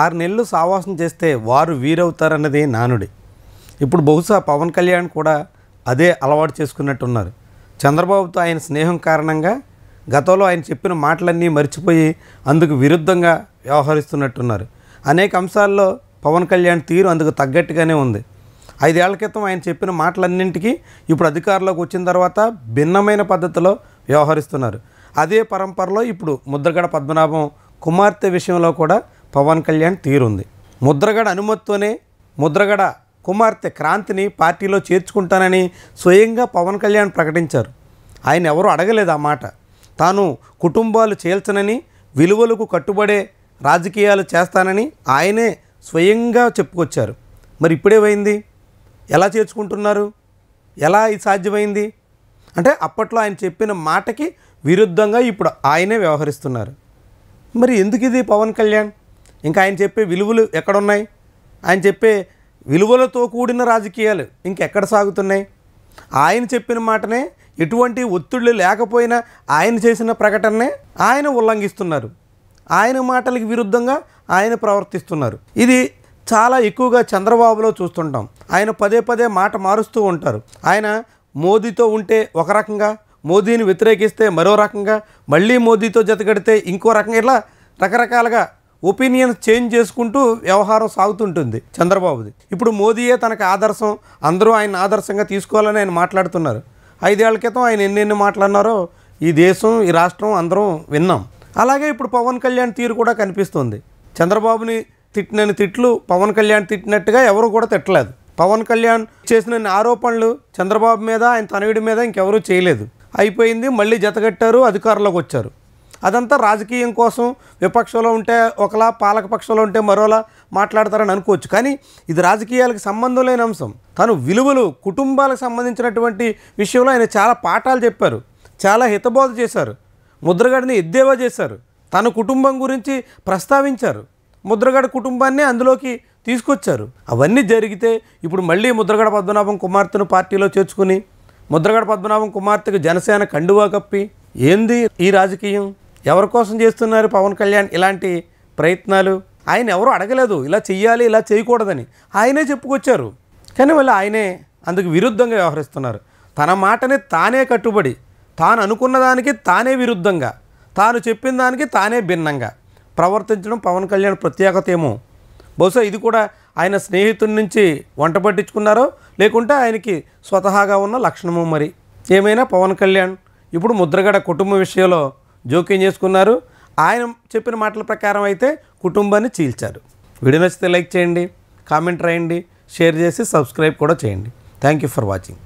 ఆరు నెలలు సావాసం చేస్తే వారు వీరవుతారన్నది నానుడి ఇప్పుడు బహుశా పవన్ కళ్యాణ్ కూడా అదే అలవాటు చేసుకున్నట్టున్నారు చంద్రబాబుతో ఆయన స్నేహం కారణంగా గతంలో ఆయన చెప్పిన మాటలన్నీ మర్చిపోయి అందుకు విరుద్ధంగా వ్యవహరిస్తున్నట్టున్నారు అనేక అంశాల్లో పవన్ కళ్యాణ్ తీరు అందుకు తగ్గట్టుగానే ఉంది ఐదేళ్ల క్రితం ఆయన చెప్పిన మాటలన్నింటికీ ఇప్పుడు అధికారంలోకి వచ్చిన తర్వాత భిన్నమైన పద్ధతిలో వ్యవహరిస్తున్నారు అదే పరంపరలో ఇప్పుడు ముద్రగడ పద్మనాభం కుమార్తె విషయంలో కూడా పవన్ కళ్యాణ్ తీరుంది ముద్రగడ అనుమతితోనే ముద్రగడ కుమార్తె క్రాంతిని పార్టీలో చేర్చుకుంటానని స్వయంగా పవన్ కళ్యాణ్ ప్రకటించారు ఆయన ఎవరు అడగలేదు ఆ మాట తాను కుటుంబాలు చేల్చనని విలువలకు కట్టుబడే రాజకీయాలు చేస్తానని ఆయనే స్వయంగా చెప్పుకొచ్చారు మరి ఇప్పుడేమైంది ఎలా చేర్చుకుంటున్నారు ఎలా ఇది సాధ్యమైంది అంటే అప్పట్లో ఆయన చెప్పిన మాటకి విరుద్ధంగా ఇప్పుడు ఆయనే వ్యవహరిస్తున్నారు మరి ఎందుకు ఇది పవన్ కళ్యాణ్ ఇంకా ఆయన చెప్పే విలువలు ఎక్కడున్నాయి ఆయన చెప్పే విలువలతో కూడిన రాజకీయాలు ఇంకెక్కడ సాగుతున్నాయి ఆయన చెప్పిన మాటనే ఎటువంటి ఒత్తిళ్ళు లేకపోయినా ఆయన చేసిన ప్రకటననే ఆయన ఉల్లంఘిస్తున్నారు ఆయన మాటలకు విరుద్ధంగా ఆయన ప్రవర్తిస్తున్నారు ఇది చాలా ఎక్కువగా చంద్రబాబులో చూస్తుంటాం ఆయన పదే పదే మాట మారుస్తూ ఉంటారు ఆయన మోదీతో ఉంటే ఒక రకంగా మోదీని వ్యతిరేకిస్తే మరో రకంగా మళ్ళీ మోదీతో జతగడితే ఇంకో రకంగా ఇలా రకరకాలుగా ఒపీనియన్ చేంజ్ చేసుకుంటూ వ్యవహారం సాగుతుంటుంది చంద్రబాబుది ఇప్పుడు మోదీయే తనకు ఆదర్శం అందరూ ఆయన ఆదర్శంగా తీసుకోవాలని ఆయన మాట్లాడుతున్నారు ఐదేళ్ల క్రితం ఆయన ఎన్నెన్ని మాట్లాడినారో ఈ దేశం ఈ రాష్ట్రం అందరం విన్నాం అలాగే ఇప్పుడు పవన్ కళ్యాణ్ తీరు కూడా కనిపిస్తుంది చంద్రబాబుని తిట్టినని తిట్లు పవన్ కళ్యాణ్ తిట్టినట్టుగా ఎవరు కూడా తిట్టలేదు పవన్ కళ్యాణ్ చేసిన ఆరోపణలు చంద్రబాబు మీద ఆయన తనయుడి మీద ఇంకెవరూ చేయలేదు అయిపోయింది మళ్ళీ జతగట్టారు అధికారంలోకి వచ్చారు అదంతా రాజకీయం కోసం విపక్షంలో ఉంటే ఒకలా పాలకపక్షంలో ఉంటే మరోలా మాట్లాడతారని అనుకోవచ్చు కానీ ఇది రాజకీయాలకు సంబంధం లేని అంశం తను విలువలు కుటుంబాలకు సంబంధించినటువంటి విషయంలో ఆయన చాలా పాఠాలు చెప్పారు చాలా హితబోధ చేశారు ముద్రగడిని ఎద్దేవా చేశారు తన కుటుంబం గురించి ప్రస్తావించారు ముద్రగడ కుటుంబాన్ని అందులోకి తీసుకొచ్చారు అవన్నీ జరిగితే ఇప్పుడు మళ్ళీ ముద్రగడ పద్మనాభం కుమార్తెను పార్టీలో చేర్చుకుని ముద్రగడ పద్మనాభం కుమార్తెకు జనసేన కండువా కప్పి ఏంది ఈ రాజకీయం ఎవరి కోసం చేస్తున్నారు పవన్ కళ్యాణ్ ఇలాంటి ప్రయత్నాలు ఆయన ఎవరు అడగలేదు ఇలా చెయ్యాలి ఇలా చేయకూడదని ఆయనే చెప్పుకొచ్చారు కానీ వాళ్ళు ఆయనే అందుకు విరుద్ధంగా వ్యవహరిస్తున్నారు తన మాటని తానే కట్టుబడి తాను అనుకున్న దానికి తానే విరుద్ధంగా తాను చెప్పిన దానికి తానే భిన్నంగా ప్రవర్తించడం పవన్ కళ్యాణ్ ప్రత్యేకత ఏమో బహుశా ఇది కూడా ఆయన స్నేహితుడి నుంచి వంట పట్టించుకున్నారో లేకుంటే ఆయనకి స్వతహాగా ఉన్న లక్షణము మరి ఏమైనా పవన్ కళ్యాణ్ ఇప్పుడు ముద్రగడ కుటుంబ విషయంలో జోక్యం చేసుకున్నారు ఆయన చెప్పిన మాటల ప్రకారం అయితే కుటుంబాన్ని చీల్చారు వీడియో నచ్చితే లైక్ చేయండి కామెంట్ రాయండి షేర్ చేసి సబ్స్క్రైబ్ కూడా చేయండి థ్యాంక్ యూ ఫర్ వాచింగ్